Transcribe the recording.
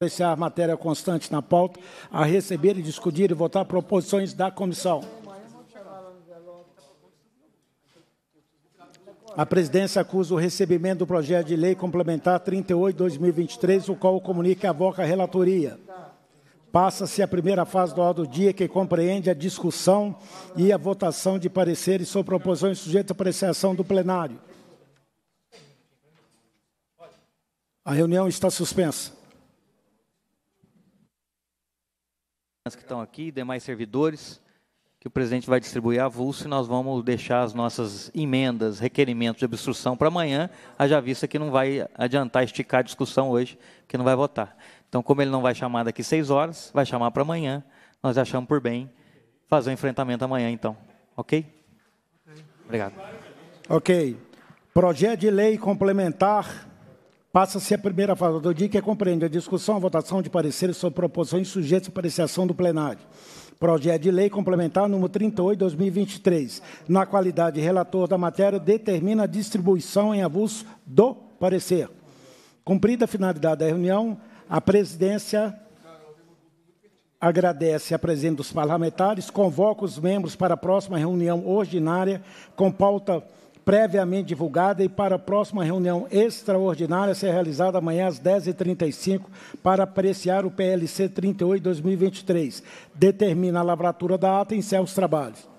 deixar a matéria constante na pauta, a receber e discutir e votar proposições da comissão. A presidência acusa o recebimento do projeto de lei complementar 38-2023, o qual comunica a relatoria. Passa-se a primeira fase do do dia, que compreende a discussão e a votação de pareceres sobre proposições sujeitas à apreciação do plenário. A reunião está suspensa. que estão aqui, demais servidores, que o presidente vai distribuir avulso e nós vamos deixar as nossas emendas, requerimentos de obstrução para amanhã, haja vista que não vai adiantar esticar a discussão hoje, que não vai votar. Então, como ele não vai chamar daqui seis horas, vai chamar para amanhã, nós achamos por bem fazer o enfrentamento amanhã, então. Ok? Obrigado. Ok. Projeto de lei complementar Passa-se a primeira fase do dia, que é compreende a discussão, a votação de pareceres sobre proposições sujeitas à apreciação do plenário. Projeto de Lei Complementar número 38, 2023, na qualidade de relator da matéria, determina a distribuição em avulso do parecer. Cumprida a finalidade da reunião, a presidência agradece a presença dos parlamentares, convoca os membros para a próxima reunião ordinária com pauta previamente divulgada e para a próxima reunião extraordinária ser realizada amanhã às 10h35 para apreciar o PLC 38-2023. Determina a lavratura da ata e encerra os trabalhos.